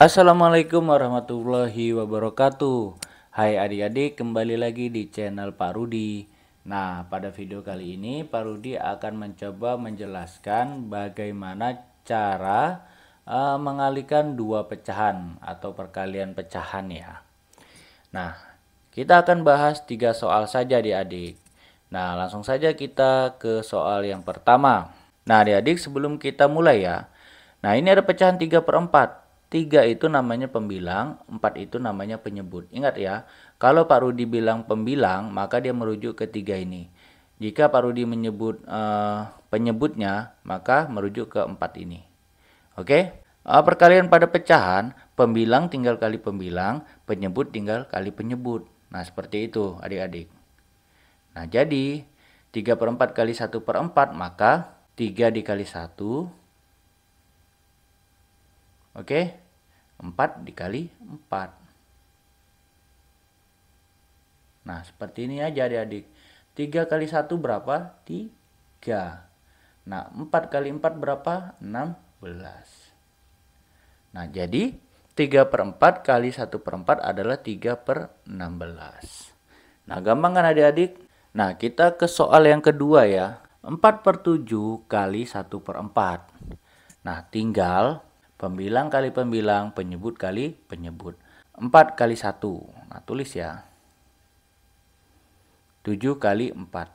Assalamualaikum warahmatullahi wabarakatuh Hai adik-adik kembali lagi di channel Pak Rudi Nah pada video kali ini Pak Rudi akan mencoba menjelaskan bagaimana cara uh, mengalihkan dua pecahan atau perkalian pecahan ya Nah kita akan bahas tiga soal saja di adik Nah langsung saja kita ke soal yang pertama Nah adik-adik sebelum kita mulai ya Nah ini ada pecahan 3 per 4 Tiga itu namanya pembilang, empat itu namanya penyebut. Ingat ya, kalau Pak Rudi bilang pembilang, maka dia merujuk ke tiga ini. Jika Pak Rudi menyebut uh, penyebutnya, maka merujuk ke empat ini. Oke, okay? uh, eh, perkalian pada pecahan, pembilang tinggal kali pembilang, penyebut tinggal kali penyebut. Nah, seperti itu adik-adik. Nah, jadi 3 per 4 kali 1 per 4, maka 3 dikali 1 Oke, 4 dikali 4. Nah, seperti ini aja adik-adik. 3 kali 1 berapa? 3. Nah, 4 kali 4 berapa? 16. Nah, jadi 3 per 4 kali 1 per 4 adalah 3 per 16. Nah, gampang kan adik-adik? Nah, kita ke soal yang kedua ya. 4 per 7 kali 1 per 4. Nah, tinggal Pembilang kali pembilang, penyebut kali penyebut. 4 kali 1. Nah, tulis ya. 7 kali 4.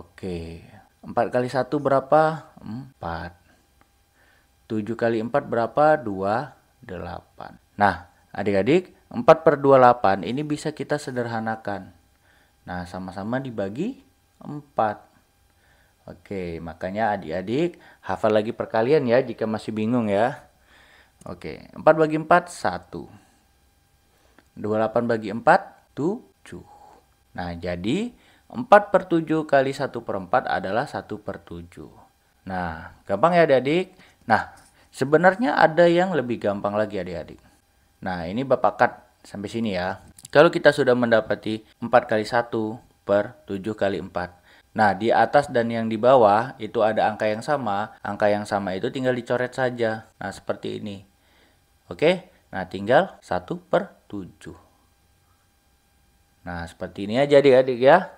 Oke. 4 kali 1 berapa? 4. 7 kali 4 berapa? 2, 8. Nah, adik-adik, 4 per 2, 8 ini bisa kita sederhanakan. Nah, sama-sama dibagi 4. Oke, makanya adik-adik hafal lagi perkalian ya jika masih bingung ya. Oke, 4 bagi 4, 1. 28 bagi 4, 7. Nah, jadi 4 per 7 kali 1 per 4 adalah 1 per 7. Nah, gampang ya adik-adik? Nah, sebenarnya ada yang lebih gampang lagi adik-adik. Nah, ini Bapak Kat sampai sini ya. Kalau kita sudah mendapati 4 kali 1 per 7 kali 4 Nah, di atas dan yang di bawah itu ada angka yang sama. Angka yang sama itu tinggal dicoret saja. Nah, seperti ini. Oke, nah tinggal 1 per 7. Nah, seperti ini aja adik-adik ya.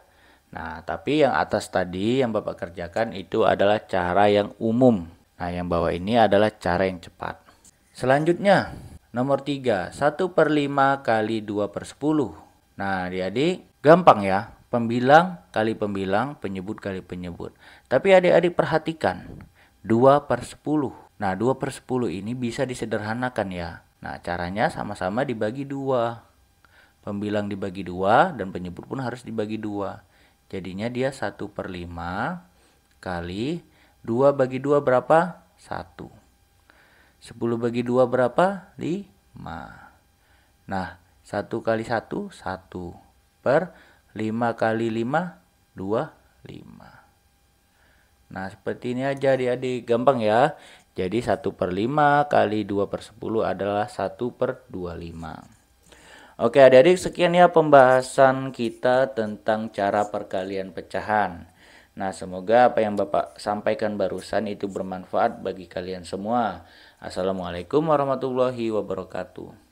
Nah, tapi yang atas tadi yang Bapak kerjakan itu adalah cara yang umum. Nah, yang bawah ini adalah cara yang cepat. Selanjutnya, nomor 3, 1 per 5 kali 2 per 10. Nah, adik-adik, gampang ya. Pembilang kali pembilang, penyebut kali penyebut. Tapi adik-adik perhatikan, 2 per 10. Nah, 2 per 10 ini bisa disederhanakan ya. Nah, caranya sama-sama dibagi 2. Pembilang dibagi 2 dan penyebut pun harus dibagi 2. Jadinya dia 1 per 5 kali 2 bagi 2 berapa? 1. 10 bagi 2 berapa? 5. Nah, 1 kali 1, 1 per 10. 5 kali 5, 25. Nah, seperti ini aja adik-adik. Gampang ya. Jadi 1 per 5 kali 2 per 10 adalah 1 per 25. Oke adik-adik, sekian ya pembahasan kita tentang cara perkalian pecahan. Nah, semoga apa yang Bapak sampaikan barusan itu bermanfaat bagi kalian semua. Assalamualaikum warahmatullahi wabarakatuh.